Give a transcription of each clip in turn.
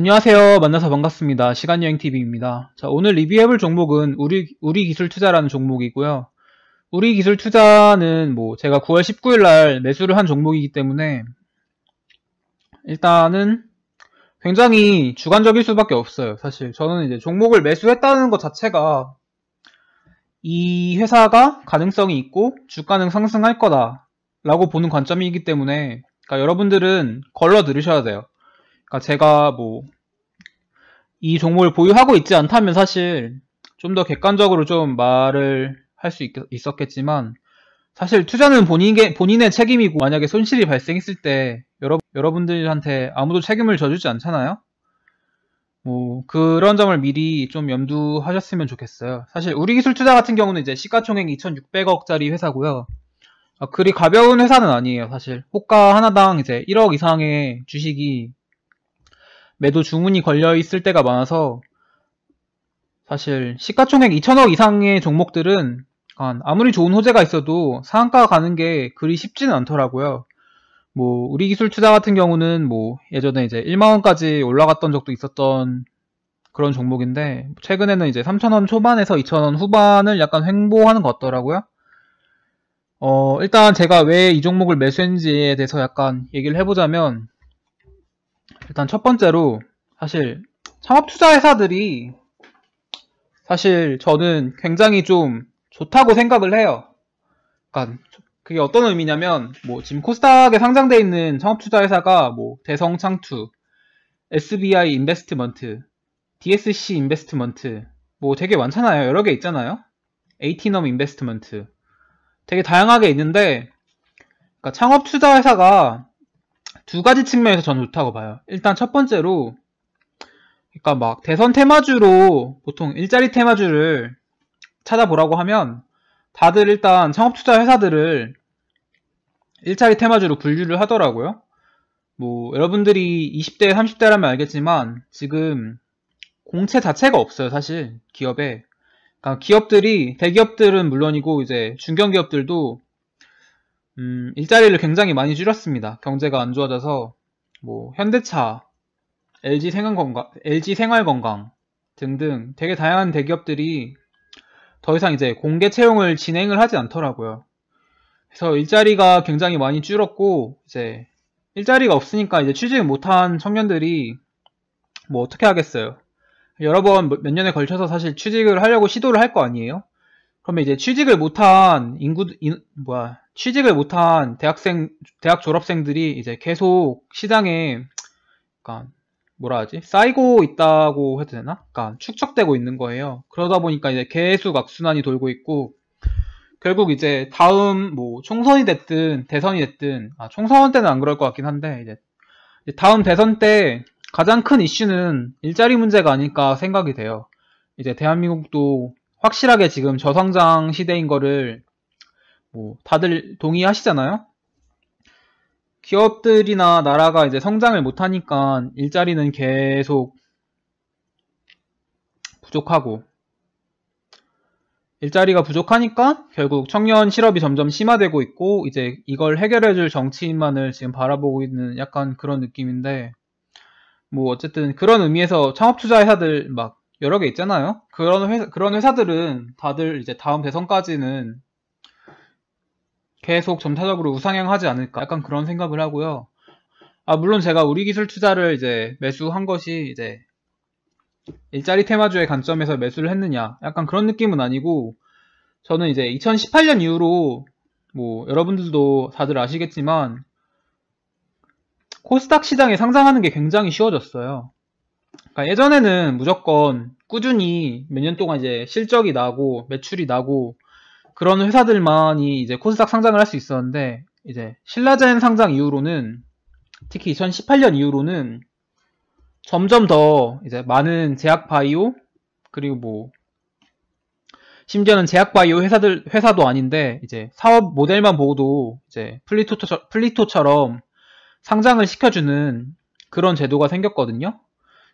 안녕하세요. 만나서 반갑습니다. 시간여행TV입니다. 자, 오늘 리뷰해볼 종목은 우리, 우리 기술 투자라는 종목이고요. 우리 기술 투자는 뭐 제가 9월 19일 날 매수를 한 종목이기 때문에 일단은 굉장히 주관적일 수밖에 없어요. 사실 저는 이제 종목을 매수했다는 것 자체가 이 회사가 가능성이 있고 주가는 상승할 거다 라고 보는 관점이기 때문에 그러니까 여러분들은 걸러 들으셔야 돼요. 그러니까 제가 뭐 이 종목을 보유하고 있지 않다면 사실 좀 더 객관적으로 좀 말을 할 수 있었겠지만 사실 투자는 본인의, 본인의 책임이고 만약에 손실이 발생했을 때 여러, 여러분들한테 아무도 책임을 져주지 않잖아요? 뭐 그런 점을 미리 좀 염두하셨으면 좋겠어요. 사실 우리 기술 투자 같은 경우는 이제 시가총액 2,600억짜리 회사고요. 아, 그리 가벼운 회사는 아니에요, 사실. 호가 하나당 이제 1억 이상의 주식이 매도 주문이 걸려 있을 때가 많아서 사실 시가총액 2천억 이상의 종목들은 아무리 좋은 호재가 있어도 상한가가 가는 게 그리 쉽지는 않더라고요. 뭐 우리 기술 투자 같은 경우는 뭐 예전에 이제 1만 원까지 올라갔던 적도 있었던 그런 종목인데 최근에는 이제 3천 원 초반에서 2천 원 후반을 약간 횡보하는 것 같더라고요. 어 일단 제가 왜 이 종목을 매수했는지에 대해서 약간 얘기를 해보자면 일단 첫 번째로 사실 창업투자회사들이 사실 저는 굉장히 좀 좋다고 생각을 해요. 그러니까 그게 어떤 의미냐면 뭐 지금 코스닥에 상장돼 있는 창업투자회사가 뭐 대성창투, SBI 인베스트먼트, DSC 인베스트먼트 뭐 되게 많잖아요. 여러 개 있잖아요. 에이티넘 인베스트먼트 되게 다양하게 있는데 그러니까 창업투자회사가 두 가지 측면에서 저는 좋다고 봐요. 일단 첫 번째로, 그러니까 막 대선 테마주로 보통 일자리 테마주를 찾아보라고 하면 다들 일단 창업투자 회사들을 일자리 테마주로 분류를 하더라고요. 뭐 여러분들이 20대, 30대라면 알겠지만 지금 공채 자체가 없어요, 사실 기업에. 그러니까 기업들이 대기업들은 물론이고 이제 중견기업들도 음, 일자리를 굉장히 많이 줄였습니다. 경제가 안 좋아져서 뭐 현대차, LG 생활건강, LG 생활건강 등등 되게 다양한 대기업들이 더 이상 이제 공개 채용을 진행을 하지 않더라고요. 그래서 일자리가 굉장히 많이 줄었고 이제 일자리가 없으니까 이제 취직 못한 청년들이 뭐 어떻게 하겠어요. 여러 번 몇 년에 걸쳐서 사실 취직을 하려고 시도를 할 거 아니에요. 그러면 이제 취직을 못한 인구 인, 뭐야 취직을 못한 대학생 대학 졸업생들이 이제 계속 시장에 그니까 뭐라 하지 쌓이고 있다고 해도 되나? 그니까 축적되고 있는 거예요. 그러다 보니까 이제 계속 악순환이 돌고 있고 결국 이제 다음 뭐 총선이 됐든 대선이 됐든 아 총선 때는 안 그럴 것 같긴 한데 이제 다음 대선 때 가장 큰 이슈는 일자리 문제가 아닐까 생각이 돼요. 이제 대한민국도 확실하게 지금 저성장 시대인 거를 뭐 다들 동의하시잖아요. 기업들이나 나라가 이제 성장을 못하니까 일자리는 계속 부족하고 일자리가 부족하니까 결국 청년 실업이 점점 심화되고 있고 이제 이걸 해결해줄 정치인만을 지금 바라보고 있는 약간 그런 느낌인데 뭐 어쨌든 그런 의미에서 창업투자 회사들 막 여러 개 있잖아요. 그런 회사, 그런 회사들은 다들 이제 다음 대선까지는 계속 점차적으로 우상향하지 않을까 약간 그런 생각을 하고요. 아 물론 제가 우리 기술 투자를 이제 매수한 것이 이제 일자리 테마주의 관점에서 매수를 했느냐 약간 그런 느낌은 아니고 저는 이제 2018년 이후로 뭐 여러분들도 다들 아시겠지만 코스닥 시장에 상장하는 게 굉장히 쉬워졌어요. 그러니까 예전에는 무조건 꾸준히 몇 년 동안 이제 실적이 나고 매출이 나고 그런 회사들만이 이제 코스닥 상장을 할 수 있었는데 이제 신라젠 상장 이후로는 특히 2018년 이후로는 점점 더 이제 많은 제약바이오 그리고 뭐 심지어는 제약바이오 회사들 회사도 아닌데 이제 사업 모델만 보고도 이제 플리토 플리토처럼 상장을 시켜주는 그런 제도가 생겼거든요.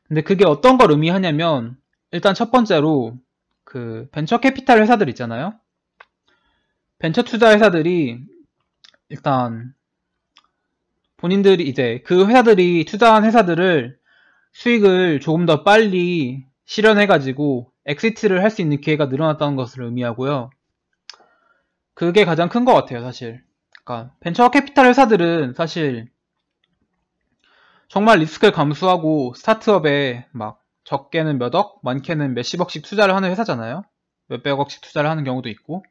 근데 그게 어떤 걸 의미하냐면 일단 첫 번째로 그 벤처 캐피탈 회사들 있잖아요. 벤처 투자 회사들이 일단 본인들이 이제 그 회사들이 투자한 회사들을 수익을 조금 더 빨리 실현해가지고 엑시트를 할 수 있는 기회가 늘어났다는 것을 의미하고요. 그게 가장 큰 것 같아요, 사실. 그러니까 벤처 캐피탈 회사들은 사실 정말 리스크를 감수하고 스타트업에 막 적게는 몇 억, 많게는 몇십억씩 투자를 하는 회사잖아요. 몇백억씩 투자를 하는 경우도 있고.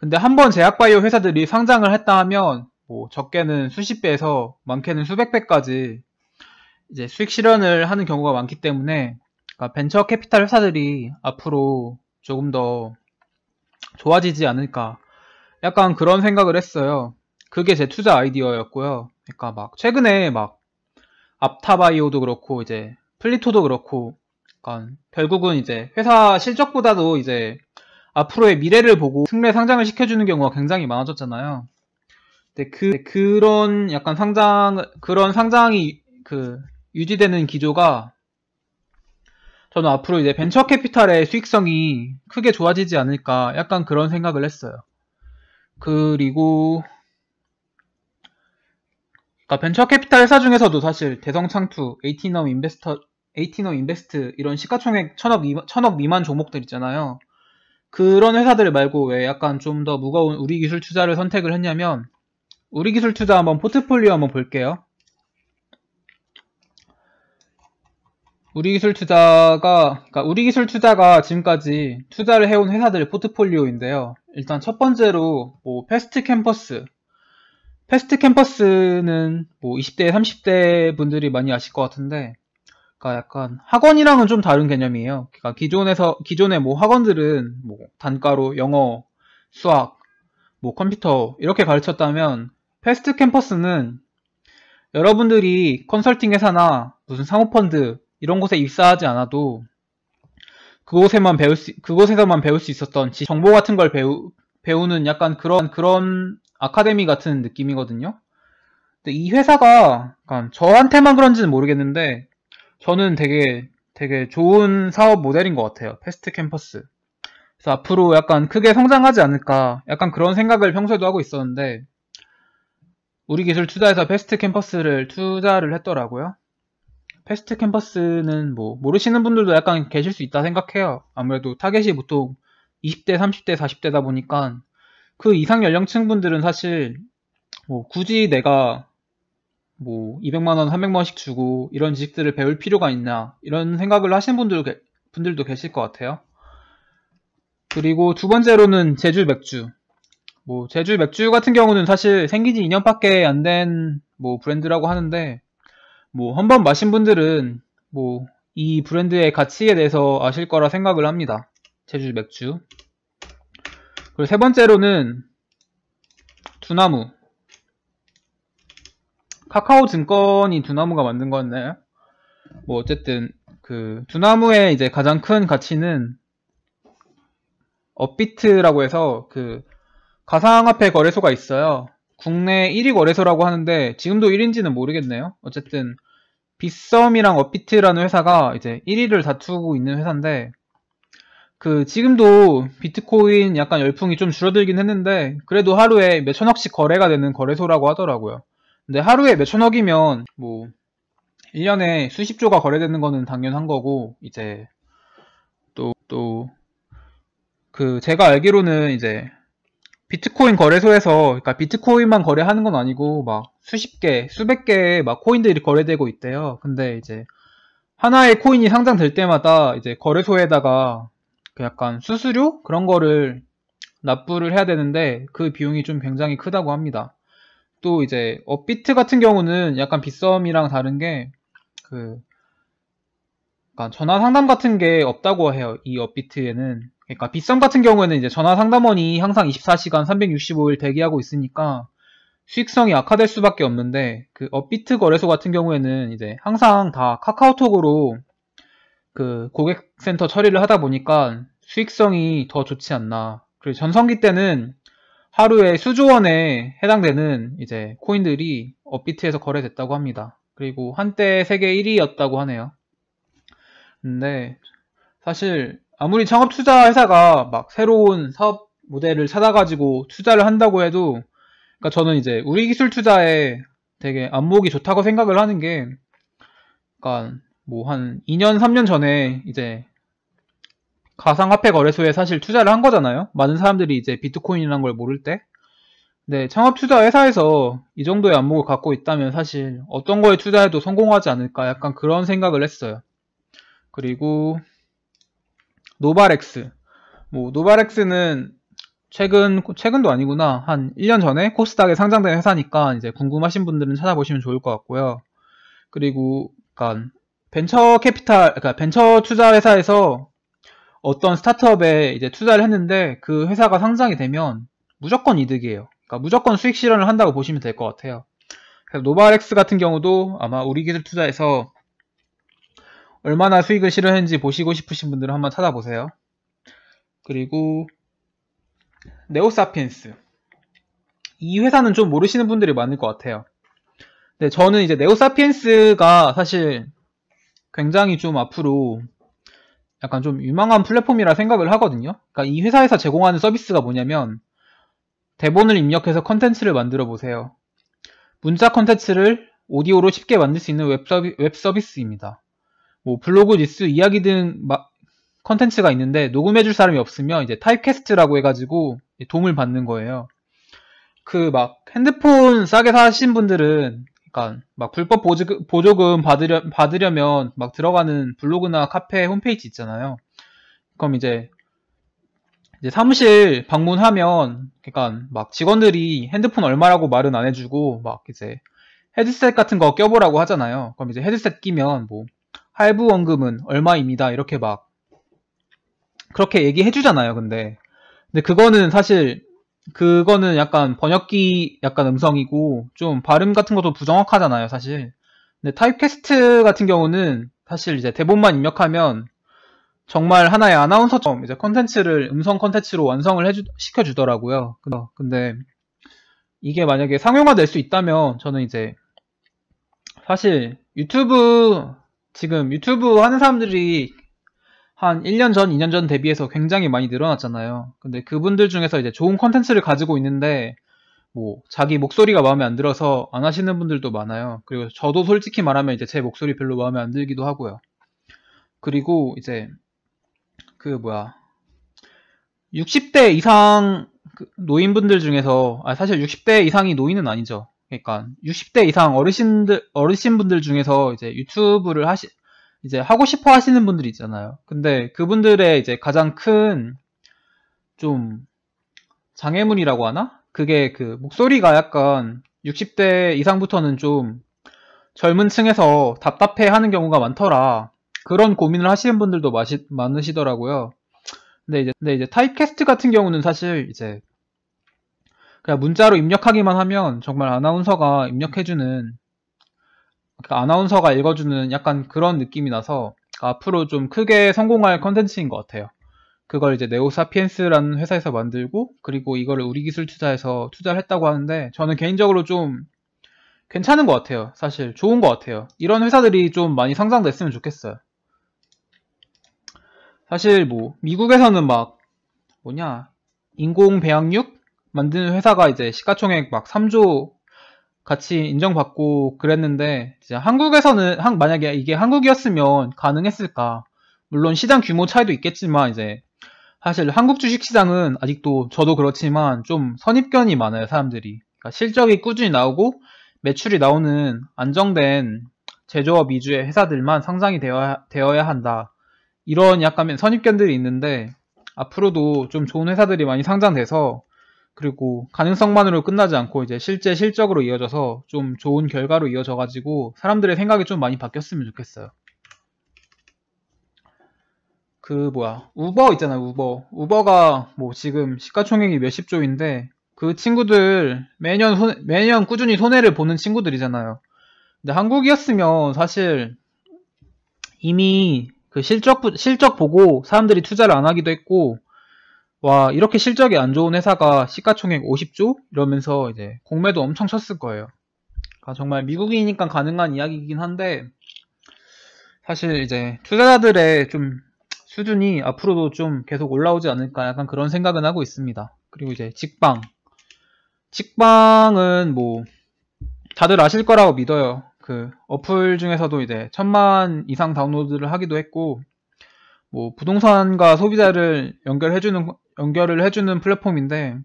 근데 한번 제약바이오 회사들이 상장을 했다 하면 뭐 적게는 수십 배에서 많게는 수백 배까지 이제 수익 실현을 하는 경우가 많기 때문에 그러니까 벤처 캐피탈 회사들이 앞으로 조금 더 좋아지지 않을까 약간 그런 생각을 했어요. 그게 제 투자 아이디어였고요. 그러니까 막 최근에 막 앞타바이오도 그렇고 이제 플리토도 그렇고 그러니까 결국은 이제 회사 실적보다도 이제 앞으로의 미래를 보고 특례 상장을 시켜주는 경우가 굉장히 많아졌잖아요. 근데 그 그런 약간 상장 그런 상장이 그 유지되는 기조가 저는 앞으로 이제 벤처 캐피탈의 수익성이 크게 좋아지지 않을까 약간 그런 생각을 했어요. 그리고 그러니까 벤처 캐피탈 회사 중에서도 사실 대성창투, 에이티넘 인베스터, 에이티넘 인베스트 이런 시가총액 천억, 천억 미만 종목들 있잖아요. 그런 회사들 말고 왜 약간 좀 더 무거운 우리 기술 투자를 선택을 했냐면 우리 기술 투자 한번 포트폴리오 한번 볼게요. 우리 기술 투자가 그러니까 우리 기술 투자가 지금까지 투자를 해온 회사들의 포트폴리오인데요. 일단 첫 번째로 뭐 패스트 캠퍼스 패스트 캠퍼스는 뭐 20대, 30대 분들이 많이 아실 것 같은데 그러니까 약간 학원이랑은 좀 다른 개념이에요. 그러니까 기존에서 기존의 뭐 학원들은 뭐 단가로 영어, 수학, 뭐 컴퓨터 이렇게 가르쳤다면 패스트 캠퍼스는 여러분들이 컨설팅 회사나 무슨 상호펀드 이런 곳에 입사하지 않아도 그곳에만 배울 수, 그곳에서만 배울 수 있었던 정보 같은 걸 배우, 배우는 약간 그런, 그런 아카데미 같은 느낌이거든요. 근데 이 회사가, 저한테만 그런지는 모르겠는데, 저는 되게 되게 좋은 사업 모델인 것 같아요. 패스트 캠퍼스. 그래서 앞으로 약간 크게 성장하지 않을까 약간 그런 생각을 평소에도 하고 있었는데 우리 기술 투자에서 패스트 캠퍼스를 투자를 했더라고요. 패스트 캠퍼스는 뭐 모르시는 분들도 약간 계실 수 있다 생각해요. 아무래도 타겟이 보통 20대, 30대, 40대다 보니까 그 이상 연령층 분들은 사실 뭐 굳이 내가 뭐 200만 원, 300만 원씩 주고 이런 지식들을 배울 필요가 있나 이런 생각을 하시는 분들, 분들도 계실 것 같아요. 그리고 두 번째로는 제주 맥주. 뭐 제주 맥주 같은 경우는 사실 생기지 2년밖에 안 된 뭐 브랜드라고 하는데 뭐 한 번 마신 분들은 뭐 이 브랜드의 가치에 대해서 아실 거라 생각을 합니다. 제주 맥주. 그리고 세 번째로는 두나무. 카카오 증권이 두나무가 만든 거였나요? 뭐 어쨌든 그 두나무의 이제 가장 큰 가치는 업비트라고 해서 그 가상화폐 거래소가 있어요. 국내 1위 거래소라고 하는데 지금도 1인지는 위 모르겠네요. 어쨌든 빗썸이랑 업비트라는 회사가 이제 1위를 다투고 있는 회사인데 그 지금도 비트코인 약간 열풍이 좀 줄어들긴 했는데 그래도 하루에 몇 천억씩 거래가 되는 거래소라고 하더라고요. 근데 하루에 몇천억이면 뭐 1년에 수십조가 거래되는 거는 당연한 거고 이제 또 또 그 제가 알기로는 이제 비트코인 거래소에서 그러니까 비트코인만 거래하는 건 아니고 막 수십 개, 수백 개의 막 코인들이 거래되고 있대요. 근데 이제 하나의 코인이 상장될 때마다 이제 거래소에다가 그 약간 수수료 그런 거를 납부를 해야 되는데 그 비용이 좀 굉장히 크다고 합니다. 또 이제 업비트 같은 경우는 약간 빗썸이랑 다른 게그 그러니까 전화 상담 같은 게 없다고 해요. 이 업비트에는 그러니까 빗썸 같은 경우에는 이제 전화 상담원이 항상 24시간 365일 대기하고 있으니까 수익성이 악화될 수밖에 없는데 그 업비트 거래소 같은 경우에는 이제 항상 다 카카오톡으로 그 고객센터 처리를 하다 보니까 수익성이 더 좋지 않나. 그리고 전성기 때는 하루에 수조 원에 해당되는 이제 코인들이 업비트에서 거래됐다고 합니다. 그리고 한때 세계 1위였다고 하네요. 근데 사실 아무리 창업 투자 회사가 막 새로운 사업 모델을 찾아가지고 투자를 한다고 해도 그러니까 저는 이제 우리 기술 투자에 되게 안목이 좋다고 생각을 하는 게 그러니까 뭐 한 2년 3년 전에 이제 가상화폐 거래소에 사실 투자를 한 거잖아요. 많은 사람들이 이제 비트코인이란 걸 모를 때. 네, 창업 투자 회사에서 이 정도의 안목을 갖고 있다면 사실 어떤 거에 투자해도 성공하지 않을까 약간 그런 생각을 했어요. 그리고 노바렉스. 뭐 노바렉스는 최근 최근도 아니구나. 한 1년 전에 코스닥에 상장된 회사니까 이제 궁금하신 분들은 찾아보시면 좋을 것 같고요. 그리고 약간 벤처 캐피탈 그러니까 벤처 투자 회사에서 어떤 스타트업에 이제 투자를 했는데 그 회사가 상장이 되면 무조건 이득이에요. 그러니까 무조건 수익 실현을 한다고 보시면 될 것 같아요. 그래서 노바렉스 같은 경우도 아마 우리 기술 투자에서 얼마나 수익을 실현했는지 보시고 싶으신 분들은 한번 찾아보세요. 그리고 네오사피엔스 이 회사는 좀 모르시는 분들이 많을 것 같아요. 네, 저는 이제 네오사피엔스가 사실 굉장히 좀 앞으로 약간 좀 유망한 플랫폼이라 생각을 하거든요. 그러니까 이 회사에서 제공하는 서비스가 뭐냐면 대본을 입력해서 컨텐츠를 만들어 보세요. 문자 컨텐츠를 오디오로 쉽게 만들 수 있는 웹, 서비, 웹 서비스입니다. 뭐 블로그, 뉴스, 이야기 등 마, 컨텐츠가 있는데 녹음해줄 사람이 없으면 이제 타입캐스트라고 해가지고 도움을 받는 거예요. 그 막 핸드폰 싸게 사신 분들은 그러니까 막 불법 보조, 보조금 받으려, 받으려면 막 들어가는 블로그나 카페 홈페이지 있잖아요. 그럼 이제, 이제 사무실 방문하면 그러니까 막 직원들이 핸드폰 얼마라고 말은 안 해주고 막 이제 헤드셋 같은 거 껴보라고 하잖아요. 그럼 이제 헤드셋 끼면 뭐 할부 원금은 얼마입니다. 이렇게 막 그렇게 얘기해 주잖아요. 근데 근데 그거는 사실 그거는 약간 번역기 약간 음성이고 좀 발음 같은 것도 부정확하잖아요, 사실. 근데 타입캐스트 같은 경우는 사실 이제 대본만 입력하면 정말 하나의 아나운서처럼 이제 컨텐츠를 음성 컨텐츠로 완성을 해주, 시켜주더라고요. 근데 이게 만약에 상용화될 수 있다면 저는 이제 사실 유튜브 지금 유튜브 하는 사람들이 한 1년 전, 2년 전 대비해서 굉장히 많이 늘어났잖아요. 근데 그분들 중에서 이제 좋은 컨텐츠를 가지고 있는데 뭐 자기 목소리가 마음에 안 들어서 안 하시는 분들도 많아요. 그리고 저도 솔직히 말하면 이제 제 목소리 별로 마음에 안 들기도 하고요. 그리고 이제 그 뭐야 60대 이상 그 노인분들 중에서 아 사실 60대 이상이 노인은 아니죠. 그러니까 60대 이상 어르신들 어르신분들 중에서 이제 유튜브를 하시 이제 하고 싶어 하시는 분들이 있잖아요. 근데 그분들의 이제 가장 큰 좀 장애물이라고 하나? 그게 그 목소리가 약간 60대 이상부터는 좀 젊은 층에서 답답해 하는 경우가 많더라. 그런 고민을 하시는 분들도 마시, 많으시더라고요. 근데 이제, 근데 이제 타입캐스트 같은 경우는 사실 이제 그냥 문자로 입력하기만 하면 정말 아나운서가 입력해주는 그 아나운서가 읽어주는 약간 그런 느낌이 나서 앞으로 좀 크게 성공할 컨텐츠인 것 같아요. 그걸 이제 네오사피엔스라는 회사에서 만들고 그리고 이거를 우리 기술 투자해서 투자를 했다고 하는데 저는 개인적으로 좀 괜찮은 것 같아요. 사실 좋은 것 같아요. 이런 회사들이 좀 많이 상장됐으면 좋겠어요. 사실 뭐 미국에서는 막 뭐냐 인공 배양육 만드는 회사가 이제 시가총액 막 3조 같이 인정받고 그랬는데 진짜 한국에서는 한, 만약에 이게 한국이었으면 가능했을까? 물론 시장 규모 차이도 있겠지만 이제 사실 한국 주식 시장은 아직도 저도 그렇지만 좀 선입견이 많아요 사람들이 그러니까 실적이 꾸준히 나오고 매출이 나오는 안정된 제조업 위주의 회사들만 상장이 되어야, 되어야 한다 이런 약간 의 선입견들이 있는데 앞으로도 좀 좋은 회사들이 많이 상장돼서 그리고 가능성만으로 끝나지 않고 이제 실제 실적으로 이어져서 좀 좋은 결과로 이어져가지고 사람들의 생각이 좀 많이 바뀌었으면 좋겠어요. 그 뭐야 우버 있잖아 요 우버 우버가 뭐 지금 시가총액이 몇십 조인데 그 친구들 매년 손, 매년 꾸준히 손해를 보는 친구들이잖아요. 근데 한국이었으면 사실 이미 그 실적 실적 보고 사람들이 투자를 안 하기도 했고 와 이렇게 실적이 안 좋은 회사가 시가총액 50조 이러면서 이제 공매도 엄청 쳤을 거예요. 그 정말 미국이니까 가능한 이야기이긴 한데 사실 이제 투자자들의 좀 수준이 앞으로도 좀 계속 올라오지 않을까 약간 그런 생각은 하고 있습니다. 그리고 이제 직방 직방은 뭐 다들 아실 거라고 믿어요. 그 어플 중에서도 이제 천만 이상 다운로드를 하기도 했고 뭐 부동산과 소비자를 연결해주는 연결을 해주는 플랫폼인데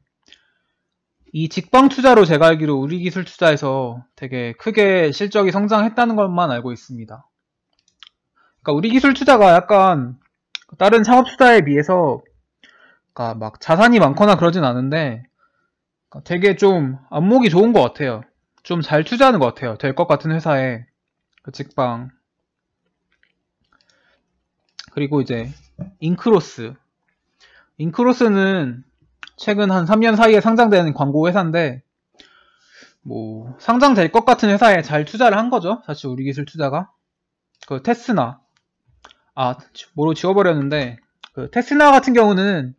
이 직방 투자로 제가 알기로 우리 기술 투자에서 되게 크게 실적이 성장했다는 것만 알고 있습니다. 그러니까 우리 기술 투자가 약간 다른 창업 투자에 비해서 그러니까 막 자산이 많거나 그러진 않은데 그러니까 되게 좀 안목이 좋은 것 같아요. 좀 잘 투자하는 것 같아요. 될 것 같은 회사에 그 직방 그리고 이제 인크로스 인크로스는 최근 한 3년 사이에 상장된 광고 회사인데 뭐 상장될 것 같은 회사에 잘 투자를 한 거죠. 사실 우리 기술 투자가 그 테스나 아 뭐로 지워버렸는데 그 테스나 같은 경우는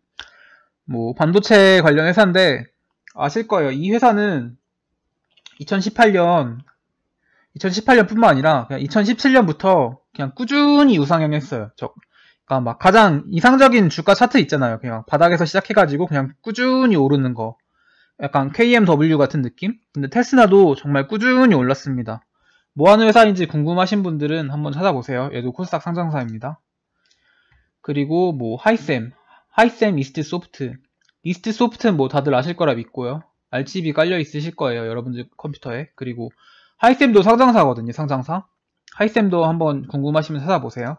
뭐 반도체 관련 회사인데 아실 거예요. 이 회사는 2018년 2018년뿐만 아니라 그냥 2017년부터 그냥 꾸준히 우상향했어요. 즉 그러니까 막 가장 이상적인 주가 차트 있잖아요. 그냥 바닥에서 시작해가지고 그냥 꾸준히 오르는 거. 약간 KMW 같은 느낌? 근데 테스나도 정말 꾸준히 올랐습니다. 뭐 하는 회사인지 궁금하신 분들은 한번 찾아보세요. 얘도 코스닥 상장사입니다. 그리고 뭐 하이셈, 하이셈 이스트 소프트. 이스트 소프트는 뭐 다들 아실 거라 믿고요. RGB 깔려 있으실 거예요. 여러분들 컴퓨터에. 그리고 하이셈도 상장사거든요. 상장사. 하이셈도 한번 궁금하시면 찾아보세요.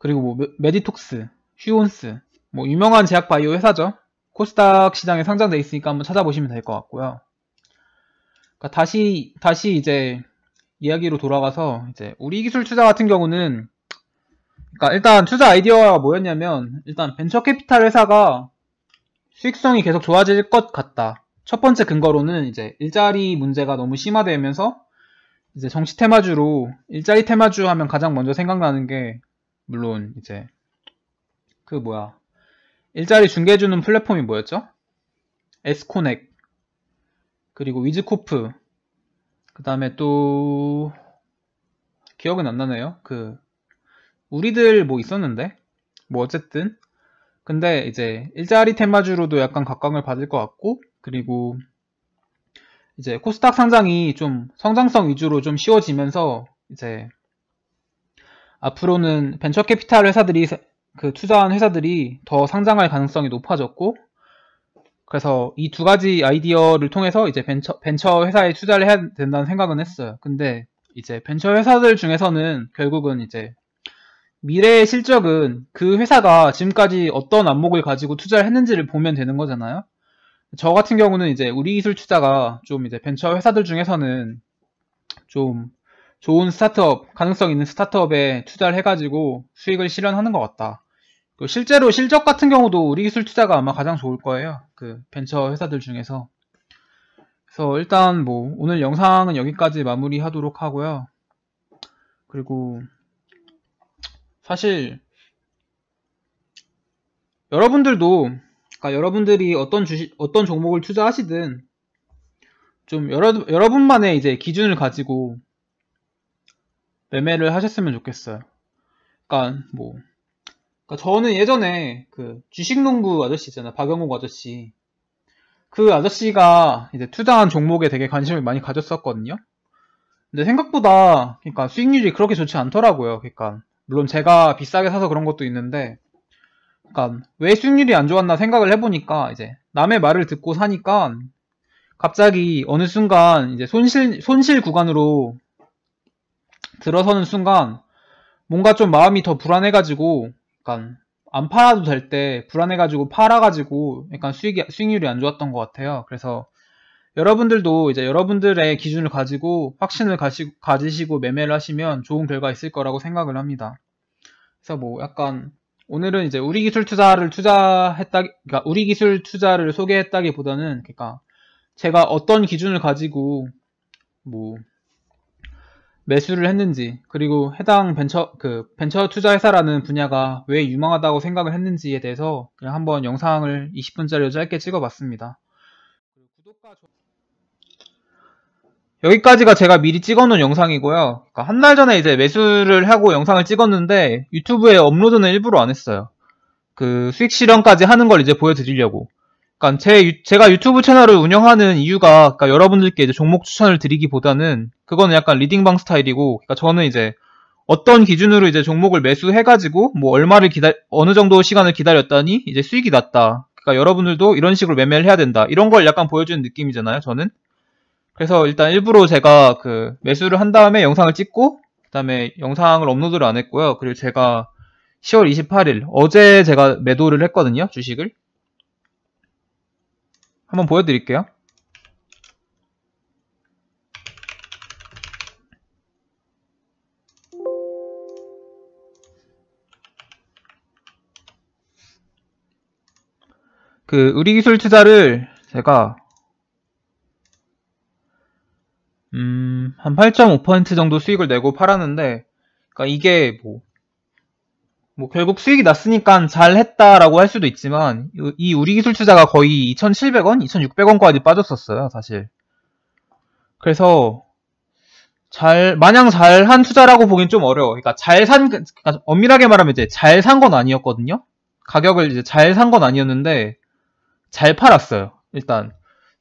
그리고 뭐 메디톡스, 휴온스 뭐 유명한 제약 바이오 회사죠. 코스닥 시장에 상장돼 있으니까 한번 찾아보시면 될 것 같고요. 그러니까 다시 다시 이제 이야기로 돌아가서 이제 우리 기술 투자 같은 경우는 그러니까 일단 투자 아이디어가 뭐였냐면 일단 벤처 캐피탈 회사가 수익성이 계속 좋아질 것 같다. 첫 번째 근거로는 이제 일자리 문제가 너무 심화되면서 이제 정치 테마주로 일자리 테마주 하면 가장 먼저 생각나는 게 물론 이제 그 뭐야 일자리 중개해주는 플랫폼이 뭐였죠? 에스코넥 그리고 위즈코프 그 다음에 또 기억은 안 나네요 그 우리들 뭐 있었는데 뭐 어쨌든 근데 이제 일자리 테마주로도 약간 각광을 받을 것 같고 그리고 이제 코스닥 상장이 좀 성장성 위주로 좀 쉬워지면서 이제 앞으로는 벤처 캐피탈 회사들이 그 투자한 회사들이 더 상장할 가능성이 높아졌고 그래서 이 두 가지 아이디어를 통해서 이제 벤처, 벤처 회사에 투자를 해야 된다는 생각은 했어요. 근데 이제 벤처 회사들 중에서는 결국은 이제 미래의 실적은 그 회사가 지금까지 어떤 안목을 가지고 투자를 했는지를 보면 되는 거잖아요. 저 같은 경우는 이제 우리 기술 투자가 좀 이제 벤처 회사들 중에서는 좀 좋은 스타트업, 가능성 있는 스타트업에 투자를 해가지고 수익을 실현하는 것 같다. 그 실제로 실적 같은 경우도 우리 기술 투자가 아마 가장 좋을 거예요. 그 벤처 회사들 중에서. 그래서 일단 뭐 오늘 영상은 여기까지 마무리하도록 하고요. 그리고 사실 여러분들도 그러니까 여러분들이 어떤 주식 어떤 종목을 투자하시든 좀 여러 여러분만의 이제 기준을 가지고 매매를 하셨으면 좋겠어요. 그러니까 뭐 그러니까 저는 예전에 그 주식농구 아저씨 있잖아요. 박영욱 아저씨. 그 아저씨가 이제 투자한 종목에 되게 관심을 많이 가졌었거든요. 근데 생각보다 그러니까 수익률이 그렇게 좋지 않더라고요. 그러니까 물론 제가 비싸게 사서 그런 것도 있는데 그러니까 왜 수익률이 안 좋았나 생각을 해보니까 이제 남의 말을 듣고 사니까 갑자기 어느 순간 이제 손실 손실 구간으로 들어서는 순간 뭔가 좀 마음이 더 불안해가지고 약간 그러니까 안 팔아도 될 때 불안해가지고 팔아가지고 약간 수익 수익률이 안 좋았던 것 같아요. 그래서 여러분들도 이제 여러분들의 기준을 가지고 확신을 가시, 가지시고 매매를 하시면 좋은 결과 있을 거라고 생각을 합니다. 그래서 뭐 약간 오늘은 이제 우리 기술 투자를 투자했다, 그러니까 우리 기술 투자를 소개했다기보다는 그러니까 제가 어떤 기준을 가지고 뭐 매수를 했는지 그리고 해당 벤처 그 벤처 투자 회사라는 분야가 왜 유망하다고 생각을 했는지에 대해서 그냥 한번 영상을 20분짜리로 짧게 찍어봤습니다. 여기까지가 제가 미리 찍어놓은 영상이고요. 그러니까 한날 전에 이제 매수를 하고 영상을 찍었는데 유튜브에 업로드는 일부러 안 했어요. 그 수익 실현까지 하는 걸 이제 보여드리려고. 그러니까 제 제가 유튜브 채널을 운영하는 이유가 그러니까 여러분들께 이제 종목 추천을 드리기보다는 그거는 약간 리딩방 스타일이고 그러니까 저는 이제 어떤 기준으로 이제 종목을 매수해가지고 뭐 얼마를 기다 어느 정도 시간을 기다렸다니 이제 수익이 났다. 그러니까 여러분들도 이런 식으로 매매를 해야 된다. 이런 걸 약간 보여주는 느낌이잖아요. 저는 그래서 일단 일부러 제가 그 매수를 한 다음에 영상을 찍고 그다음에 영상을 업로드를 안 했고요. 그리고 제가 10월 28일 어제 제가 매도를 했거든요 주식을. 한번 보여드릴게요. 그 의리기술 투자를 제가 음한 8.5% 정도 수익을 내고 팔았는데 그니까 이게 뭐뭐 결국 수익이 났으니까 잘했다라고 할 수도 있지만 이 우리 기술 투자가 거의 2,700원, 2,600원까지 빠졌었어요, 사실. 그래서 잘 마냥 잘한 투자라고 보긴 좀 어려워. 그러니까 잘 산 그러니까 엄밀하게 말하면 이제 잘 산 건 아니었거든요. 가격을 이제 잘 산 건 아니었는데 잘 팔았어요. 일단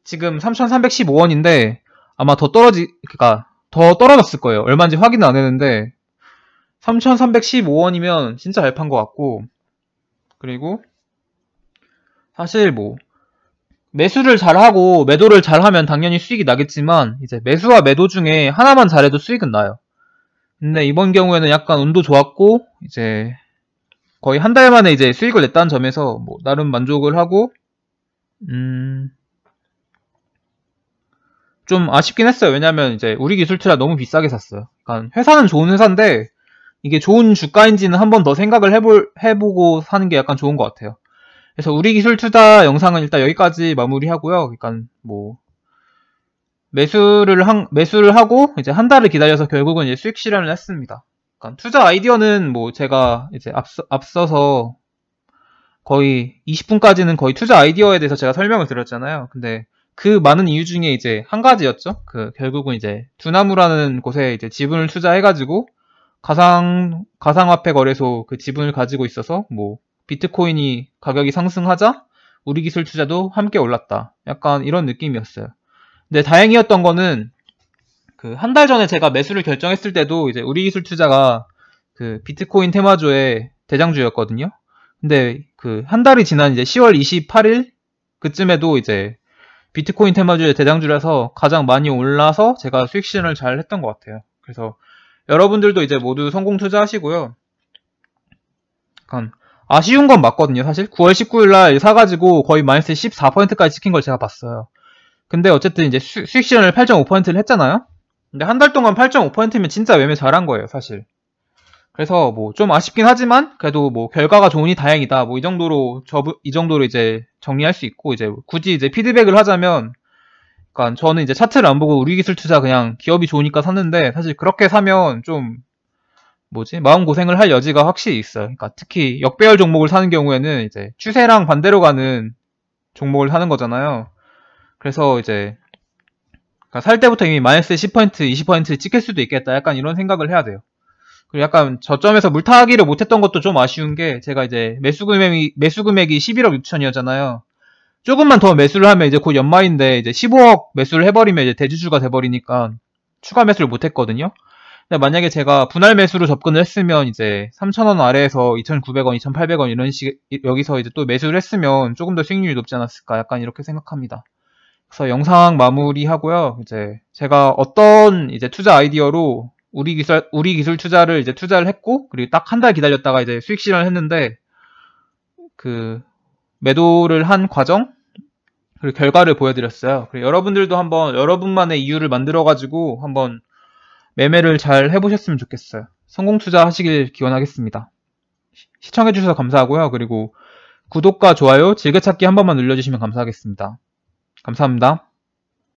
지금 3,315원인데 아마 더 떨어지 그러니까 더 떨어졌을 거예요. 얼마인지 확인은 안 했는데 3,315원이면 진짜 잘 판 것 같고 그리고 사실 뭐 매수를 잘하고 매도를 잘하면 당연히 수익이 나겠지만 이제 매수와 매도 중에 하나만 잘해도 수익은 나요. 근데 이번 경우에는 약간 운도 좋았고 이제 거의 한 달 만에 이제 수익을 냈다는 점에서 뭐 나름 만족을 하고 음 좀 아쉽긴 했어요. 왜냐면 이제 우리 기술트라 너무 비싸게 샀어요. 그러니까 회사는 좋은 회사인데 이게 좋은 주가인지는 한 번 더 생각을 해볼, 해보고 사는 게 약간 좋은 것 같아요. 그래서 우리 기술 투자 영상은 일단 여기까지 마무리하고요. 그러니까 뭐 매수를 한, 매수를 하고 이제 한 달을 기다려서 결국은 이제 수익 실현을 했습니다. 그러니까 투자 아이디어는 뭐 제가 이제 앞서, 앞서서 거의 20분까지는 거의 투자 아이디어에 대해서 제가 설명을 드렸잖아요. 근데 그 많은 이유 중에 이제 한 가지였죠. 그 결국은 이제 두나무라는 곳에 이제 지분을 투자해가지고 가상 가상화폐 거래소 그 지분을 가지고 있어서 뭐 비트코인이 가격이 상승하자 우리 기술 투자도 함께 올랐다. 약간 이런 느낌이었어요. 근데 다행이었던 거는 그 한 달 전에 제가 매수를 결정했을 때도 이제 우리 기술 투자가 그 비트코인 테마주의 대장주였거든요. 근데 그 한 달이 지난 이제 10월 28일 그쯤에도 이제 비트코인 테마주의 대장주라서 가장 많이 올라서 제가 수익 실현을 잘 했던 것 같아요. 그래서 여러분들도 이제 모두 성공 투자하시고요. 아쉬운 건 맞거든요, 사실. 9월 19일날 사가지고 거의 마이너스 14%까지 찍힌 걸 제가 봤어요. 근데 어쨌든 이제 수, 수익 실현을 8.5%를 했잖아요? 근데 한 달 동안 8.5%면 진짜 매매 잘한 거예요, 사실. 그래서 뭐 좀 아쉽긴 하지만 그래도 뭐 결과가 좋으니 다행이다. 뭐 이 정도로 저, 이 정도로 이제 정리할 수 있고 이제 굳이 이제 피드백을 하자면 그러니까 저는 이제 차트를 안 보고 우리 기술 투자 그냥 기업이 좋으니까 샀는데 사실 그렇게 사면 좀 뭐지 마음 고생을 할 여지가 확실히 있어요. 그러니까 특히 역배열 종목을 사는 경우에는 이제 추세랑 반대로 가는 종목을 사는 거잖아요. 그래서 이제 그러니까 살 때부터 이미 마이너스 10% 20% 찍힐 수도 있겠다. 약간 이런 생각을 해야 돼요. 그리고 약간 저점에서 물타기를 못했던 것도 좀 아쉬운 게 제가 이제 매수 금액이 매수 금액이 11억 6천이었잖아요. 조금만 더 매수를 하면 이제 곧 연말인데 이제 15억 매수를 해버리면 이제 대주주가 돼버리니까 추가 매수를 못했거든요. 근데 만약에 제가 분할 매수로 접근을 했으면 이제 3,000원 아래에서 2,900원, 2,800원 이런 식 여기서 이제 또 매수를 했으면 조금 더 수익률이 높지 않았을까 약간 이렇게 생각합니다. 그래서 영상 마무리하고요. 이제 제가 어떤 이제 투자 아이디어로 우리 기술 우리 기술 투자를 이제 투자를 했고 그리고 딱 한 달 기다렸다가 이제 수익 실현을 했는데 그 매도를 한 과정 그리고 결과를 보여드렸어요. 그리고 여러분들도 한번 여러분만의 이유를 만들어가지고 한번 매매를 잘 해보셨으면 좋겠어요. 성공 투자하시길 기원하겠습니다. 시청해주셔서 감사하고요. 그리고 구독과 좋아요, 즐겨찾기 한 번만 눌러주시면 감사하겠습니다. 감사합니다.